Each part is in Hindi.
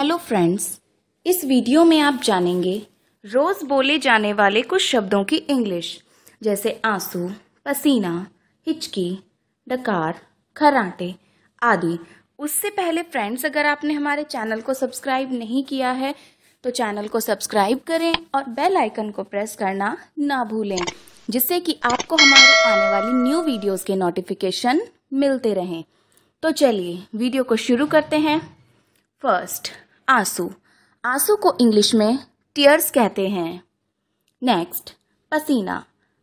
हेलो फ्रेंड्स इस वीडियो में आप जानेंगे रोज़ बोले जाने वाले कुछ शब्दों की इंग्लिश जैसे आंसू पसीना हिचकी डकार खराटे आदि उससे पहले फ्रेंड्स अगर आपने हमारे चैनल को सब्सक्राइब नहीं किया है तो चैनल को सब्सक्राइब करें और बेल आइकन को प्रेस करना ना भूलें जिससे कि आपको हमारे आने वाली न्यू वीडियोज़ के नोटिफिकेशन मिलते रहें तो चलिए वीडियो को शुरू करते हैं फर्स्ट आंसू आंसू को इंग्लिश में टीयर्स कहते हैं नेक्स्ट पसीना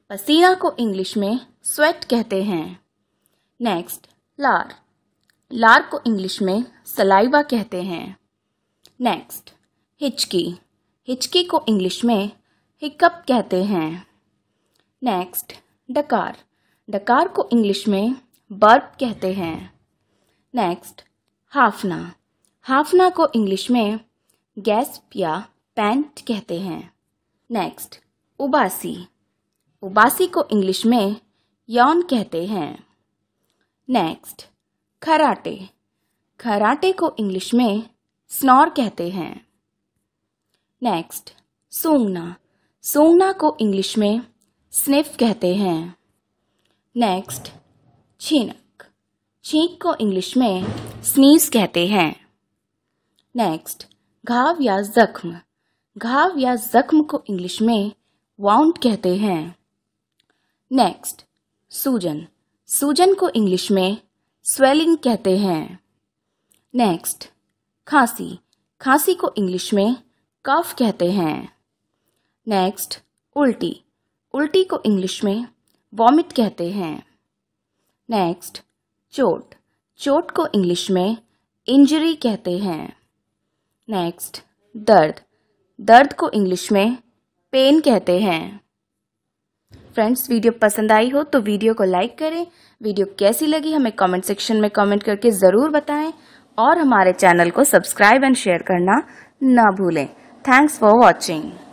पसीना को इंग्लिश में स्वेट कहते हैं नेक्स्ट लार लार को इंग्लिश में सलाइवा कहते हैं नेक्स्ट हिचकी हिचकी को इंग्लिश में हिकअप कहते हैं नेक्स्ट डकार डकार को इंग्लिश में बर्ब कहते हैं नेक्स्ट हाफना हाफना को इंग्लिश में गैस्प या पैंट कहते हैं नेक्स्ट उबासी उबासी को इंग्लिश में यौन कहते हैं नेक्स्ट खराटे खराटे को इंग्लिश में स्नोर कहते हैं नेक्स्ट सूंघना सूंघना को इंग्लिश में स्निफ कहते हैं नेक्स्ट छीनक छींक को इंग्लिश में स्नीज कहते हैं नेक्स्ट घाव या जख्म घाव या जख्म को इंग्लिश में वाउंड कहते हैं नेक्स्ट सूजन सूजन को इंग्लिश में स्वेलिंग कहते हैं नेक्स्ट खांसी खांसी को इंग्लिश में कफ कहते हैं नेक्स्ट उल्टी उल्टी को इंग्लिश में वॉमिट कहते हैं नेक्स्ट चोट चोट को इंग्लिश में इंजरी कहते हैं नेक्स्ट दर्द दर्द को इंग्लिश में पेन कहते हैं फ्रेंड्स वीडियो पसंद आई हो तो वीडियो को लाइक करें वीडियो कैसी लगी हमें कमेंट सेक्शन में कमेंट करके ज़रूर बताएं और हमारे चैनल को सब्सक्राइब एंड शेयर करना ना भूलें थैंक्स फॉर वॉचिंग